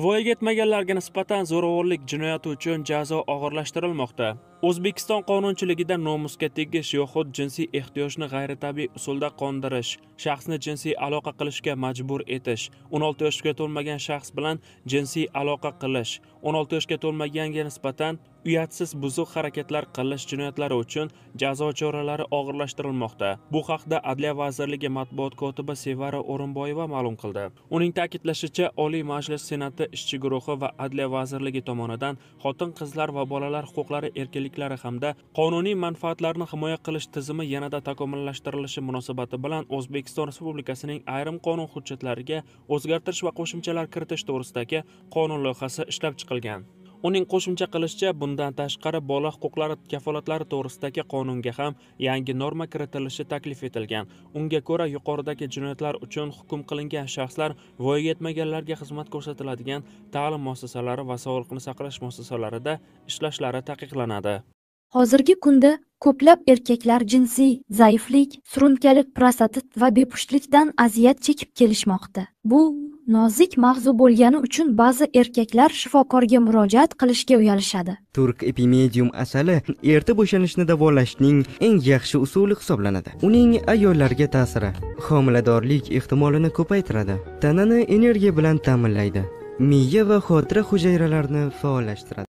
voyaga yetmaganlarga nisbatan zo'ravonlik jinoyati uchun jazo og'irlashtirilmoqda o'zbekiston qonunchiligida nomusga tegish yoxud jinsiy ehtiyojni g'ayritabiiy usulda qondirish shaxsni jinsiy aloqa qilishga majbur etish 16 yoshga to'lmagan shaxs bilan jinsiy aloqa qilish 16 yoshga to'lmaganga nisbatan uyatsiz buzuq harakatlar qilish jinoyatlari uchun jazo choralari og'irlashtirilmoqda bu haqda adliya vazirligi matbuot kotibi sevara o'rinboyeva ma'lum qildi uning ta'kidlashicha oliy majlis senati mamlakatda ishchi guruhi va adliya vazirligi tomonidan xotin-qizlar va bolalar huquqlari erkinliklari hamda qonuniy manfaatlarni himoya qilish tizimi yanada takomillashtirilishi munosabati bilan O'zbekiston Respublikasining ayrim qonun hujjatlariga o'zgartirish va qo'shimchalar kiritish to'g'risidagi qonun loyihasi ishlab chiqilgan. uning qo'shimcha qilishicha bundan tashqari bola huquqlari kafolatlari to'g'risidagi qonunga ham yangi norma kiritilishi taklif etilgan unga ko'ra yuqoridagi jinoyatlar uchun hukm qilingan shaxslar voyaga yetmaganlarga xizmat ko'rsatiladigan ta'lim muassasalari va sog'liqni saqlash muassasalarida ishlashlari taqiqlanadi hozirgi kunda ko'plab erkaklar jinsiy zaiflik surunkali prostatit va bepushtlikdan aziyat chekib kelishmoqda bu nozik mavzu bo'lgani uchun ba'zi erkaklar shifokorga murojaat qilishga uyalishadi turk epimedium asali erta bo'shanishni davolashning eng yaxshi usuli hisoblanadi uning ayollarga ta'siri homiladorlik ehtimolini ko'paytiradi tanani energiya bilan ta'minlaydi miya va xotira hujayralarini faollashtiradi